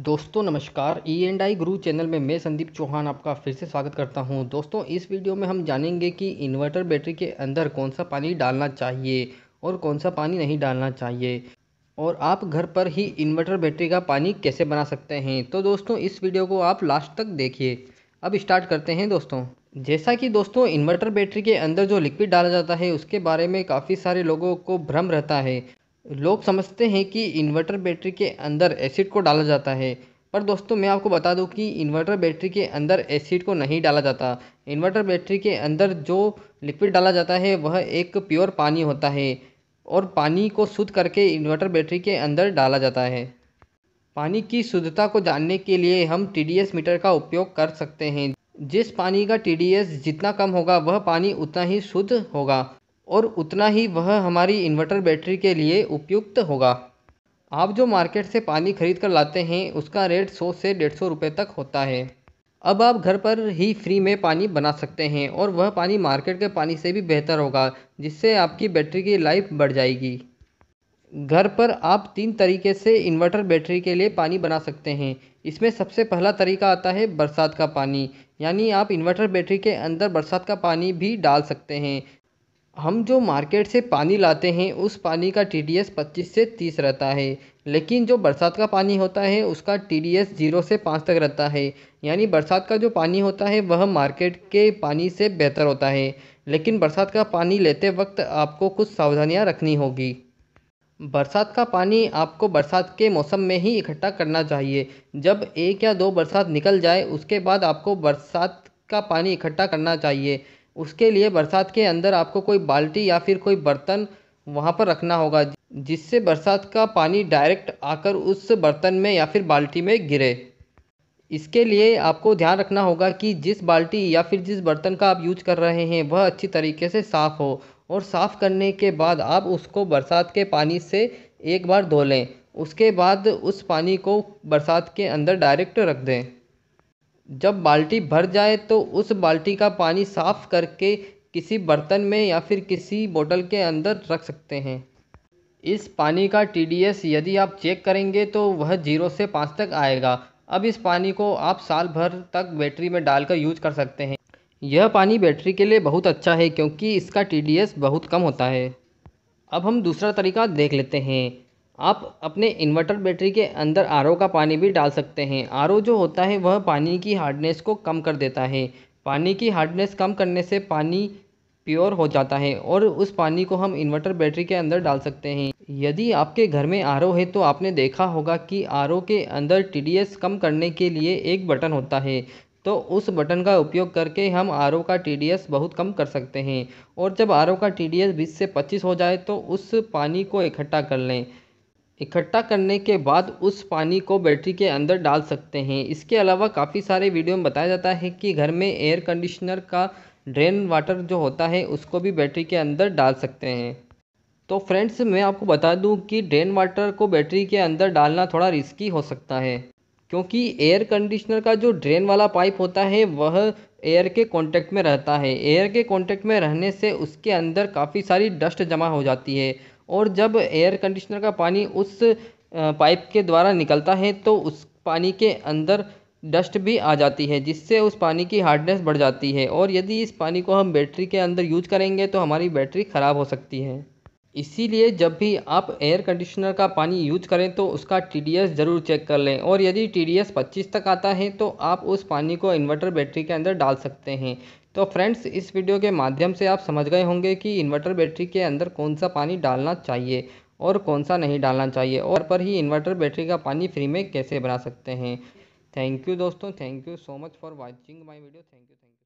दोस्तों नमस्कार E and I गुरु चैनल में मैं संदीप चौहान आपका फिर से स्वागत करता हूं दोस्तों इस वीडियो में हम जानेंगे कि इन्वर्टर बैटरी के अंदर कौन सा पानी डालना चाहिए और कौन सा पानी नहीं डालना चाहिए और आप घर पर ही इन्वर्टर बैटरी का पानी कैसे बना सकते हैं तो दोस्तों इस वीडियो को आप लास्ट तक देखिए अब स्टार्ट करते हैं दोस्तों जैसा कि दोस्तों इन्वर्टर बैटरी के अंदर जो लिक्विड डाला जाता है उसके बारे में काफ़ी सारे लोगों को भ्रम रहता है लोग समझते हैं कि इन्वर्टर बैटरी के अंदर एसिड को डाला जाता है पर दोस्तों मैं आपको बता दूं कि इन्वर्टर बैटरी के अंदर एसिड को नहीं डाला जाता इन्वर्टर बैटरी के अंदर जो लिक्विड डाला जाता है वह एक प्योर पानी होता है और पानी को शुद्ध करके इन्वर्टर बैटरी के अंदर डाला जाता है पानी की शुद्धता को जानने के लिए हम टी मीटर का उपयोग कर सकते हैं जिस पानी का टी जितना कम होगा वह पानी उतना ही शुद्ध होगा और उतना ही वह हमारी इन्वर्टर बैटरी के लिए उपयुक्त होगा आप जो मार्केट से पानी खरीद कर लाते हैं उसका रेट सौ से डेढ़ सौ रुपये तक होता है अब आप घर पर ही फ्री में पानी बना सकते हैं और वह पानी मार्केट के पानी से भी बेहतर होगा जिससे आपकी बैटरी की लाइफ बढ़ जाएगी घर पर आप तीन तरीके से इन्वर्टर बैटरी के लिए पानी बना सकते हैं इसमें सबसे पहला तरीका आता है बरसात का पानी यानी आप इन्वर्टर बैटरी के अंदर बरसात का पानी भी डाल सकते हैं हम जो मार्केट से पानी लाते हैं उस पानी का टी डी एस पच्चीस से तीस रहता है लेकिन जो बरसात का पानी होता है उसका टी डी एस जीरो से पाँच तक रहता है यानी बरसात का जो पानी होता है वह मार्केट के पानी से बेहतर होता है लेकिन बरसात का पानी लेते वक्त आपको कुछ सावधानियाँ रखनी होगी बरसात का पानी आपको बरसात के मौसम में ही इकट्ठा करना चाहिए जब एक या दो बरसात निकल जाए उसके बाद आपको बरसात का पानी इकट्ठा करना चाहिए उसके लिए बरसात के अंदर आपको कोई बाल्टी या फिर कोई बर्तन वहाँ पर रखना होगा जिससे बरसात का पानी डायरेक्ट आकर उस बर्तन में या फिर बाल्टी में गिरे इसके लिए आपको ध्यान रखना होगा कि जिस बाल्टी या फिर जिस बर्तन का आप यूज कर रहे हैं वह अच्छी तरीके से साफ़ हो और साफ़ करने के बाद आप उसको बरसात के पानी से एक बार धो लें उसके बाद उस पानी को बरसात के अंदर डायरेक्ट रख दें जब बाल्टी भर जाए तो उस बाल्टी का पानी साफ़ करके किसी बर्तन में या फिर किसी बोतल के अंदर रख सकते हैं इस पानी का टी डी एस यदि आप चेक करेंगे तो वह जीरो से पाँच तक आएगा अब इस पानी को आप साल भर तक बैटरी में डालकर यूज कर सकते हैं यह पानी बैटरी के लिए बहुत अच्छा है क्योंकि इसका टी डी एस बहुत कम होता है अब हम दूसरा तरीका देख लेते हैं आप अपने इन्वर्टर बैटरी के अंदर आर ओ का पानी भी डाल सकते हैं आर ओ जो होता है वह पानी की हार्डनेस को कम कर देता है पानी की हार्डनेस कम करने से पानी प्योर हो जाता है और उस पानी को हम इन्वर्टर बैटरी के अंदर डाल सकते हैं यदि आपके घर में आर है तो आपने देखा होगा कि आर के अंदर टी कम करने के लिए एक बटन होता है तो उस बटन का उपयोग करके हम आर का टी बहुत कम कर सकते हैं और जब आर का टी 20 से 25 हो जाए तो उस पानी को इकट्ठा कर लें इकट्ठा करने के बाद उस पानी को बैटरी के अंदर डाल सकते हैं इसके अलावा काफ़ी सारे वीडियो में बताया जाता है कि घर में एयर कंडीशनर का ड्रेन वाटर जो होता है उसको भी बैटरी के अंदर डाल सकते हैं तो फ्रेंड्स मैं आपको बता दूं कि ड्रेन वाटर को बैटरी के अंदर डालना थोड़ा रिस्की हो सकता है क्योंकि एयर कंडीशनर का जो ड्रेन वाला पाइप होता है वह एयर के कांटेक्ट में रहता है एयर के कांटेक्ट में रहने से उसके अंदर काफ़ी सारी डस्ट जमा हो जाती है और जब एयर कंडीशनर का पानी उस पाइप के द्वारा निकलता है तो उस पानी के अंदर डस्ट भी आ जाती है जिससे उस पानी की हार्डनेस बढ़ जाती है और यदि इस पानी को हम बैटरी के अंदर यूज करेंगे तो हमारी बैटरी ख़राब हो सकती है इसीलिए जब भी आप एयर कंडीशनर का पानी यूज करें तो उसका टी ज़रूर चेक कर लें और यदि टीडीएस पच्चीस तक आता है तो आप उस पानी को इन्वर्टर बैटरी के अंदर डाल सकते हैं तो फ्रेंड्स इस वीडियो के माध्यम से आप समझ गए होंगे कि इन्वर्टर बैटरी के अंदर कौन सा पानी डालना चाहिए और कौन सा नहीं डालना चाहिए और पर ही इन्वर्टर बैटरी का पानी फ्री में कैसे बना सकते हैं थैंक यू दोस्तों thank you so much for watching my video thank you thank you